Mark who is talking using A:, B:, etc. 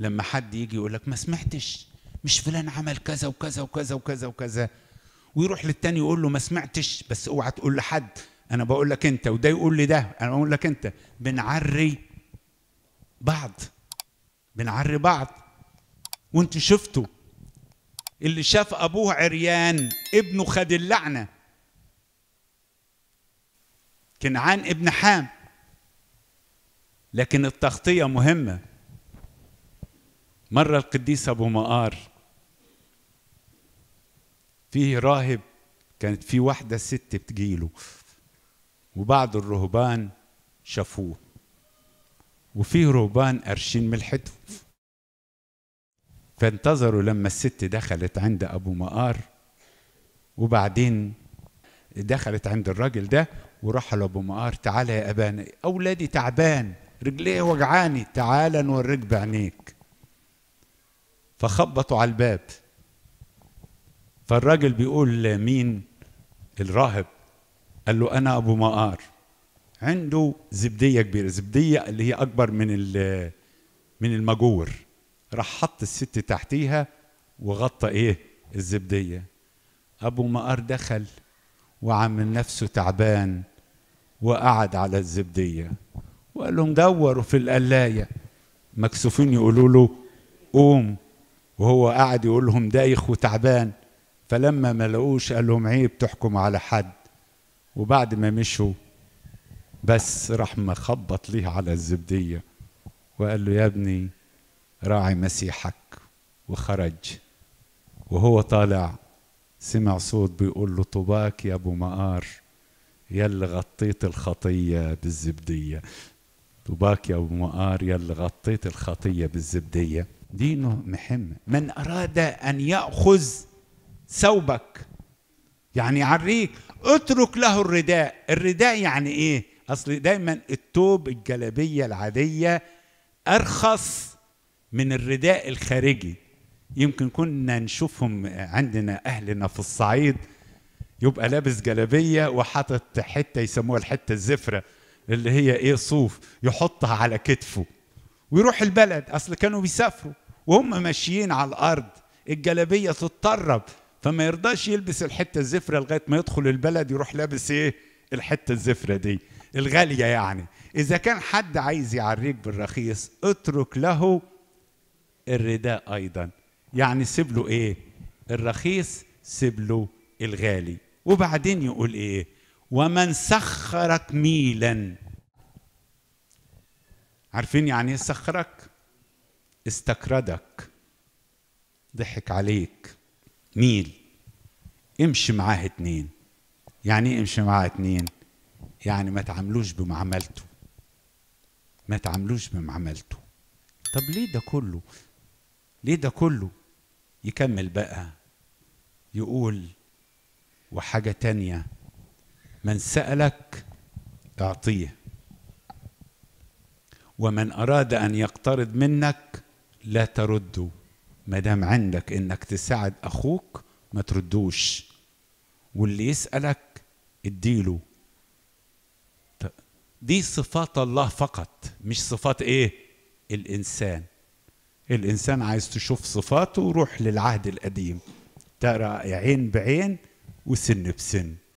A: لما حد يجي يقول لك ما سمعتش مش فلان عمل كذا وكذا وكذا وكذا وكذا ويروح للتاني يقول له ما سمعتش بس اوعى تقول لحد انا بقول لك انت وده يقول لي ده انا بقول لك انت بنعري بعض بنعري بعض وانتوا شفتوا اللي شاف ابوه عريان ابنه خد اللعنه كنعان ابن حام لكن التغطيه مهمه مرة القديس أبو مقار فيه راهب كانت في واحدة ست بتجيله وبعض الرهبان شافوه وفيه رهبان قرشين ملحته فانتظروا لما الست دخلت عند أبو مقار وبعدين دخلت عند الراجل ده وراح لأبو مقار تعالى يا أبانا أولادي تعبان رجليه وجعاني تعالى نوريك بعينيك فخبطوا على الباب فالراجل بيقول لمين الراهب قال له انا ابو مقار عنده زبديه كبيره زبديه اللي هي اكبر من من المجور راح حط الست تحتيها وغطى ايه الزبديه ابو مقار دخل وعمل نفسه تعبان وقعد على الزبديه وقال لهم دوروا في القلايه مكسوفين يقولوا له قوم وهو قاعد يقول لهم دايخ وتعبان فلما ما لقوش قال لهم عيب تحكم على حد وبعد ما مشوا بس راح مخبط ليه على الزبدية وقال له يا ابني راعي مسيحك وخرج وهو طالع سمع صوت بيقول له طباك يا ابو مقار يا اللي غطيت الخطية بالزبدية وباك يا ابو مقار يلي غطيت الخطيه بالزبديه دينه مهم من اراد ان ياخذ ثوبك يعني عريك اترك له الرداء الرداء يعني ايه اصل دايما التوب الجلابيه العاديه ارخص من الرداء الخارجي يمكن كنا نشوفهم عندنا اهلنا في الصعيد يبقى لابس جلابيه وحاطط حته يسموها الحته الزفره اللي هي ايه صوف يحطها على كتفه ويروح البلد اصل كانوا بيسافروا وهم ماشيين على الارض الجلابيه تضطرب فما يرضاش يلبس الحته الزفره لغايه ما يدخل البلد يروح لابس ايه الحته الزفره دي الغاليه يعني اذا كان حد عايز يعريك بالرخيص اترك له الرداء ايضا يعني سيب له ايه الرخيص سيب له الغالي وبعدين يقول ايه ومن سخرك ميلا عارفين يعني ايه سخرك استكردك ضحك عليك ميل امشي معاه اتنين يعني ايه امشي معاه اتنين يعني ما تعاملوش بمعاملته ما تعاملوش بمعاملته طب ليه ده كله ليه ده كله يكمل بقى يقول وحاجة تانية من سألك أعطيه ومن أراد أن يقترض منك لا ترده ما دام عندك إنك تساعد أخوك ما تردوش واللي يسألك اديله دي صفات الله فقط مش صفات ايه الانسان الانسان عايز تشوف صفاته روح للعهد القديم ترى عين بعين وسن بسن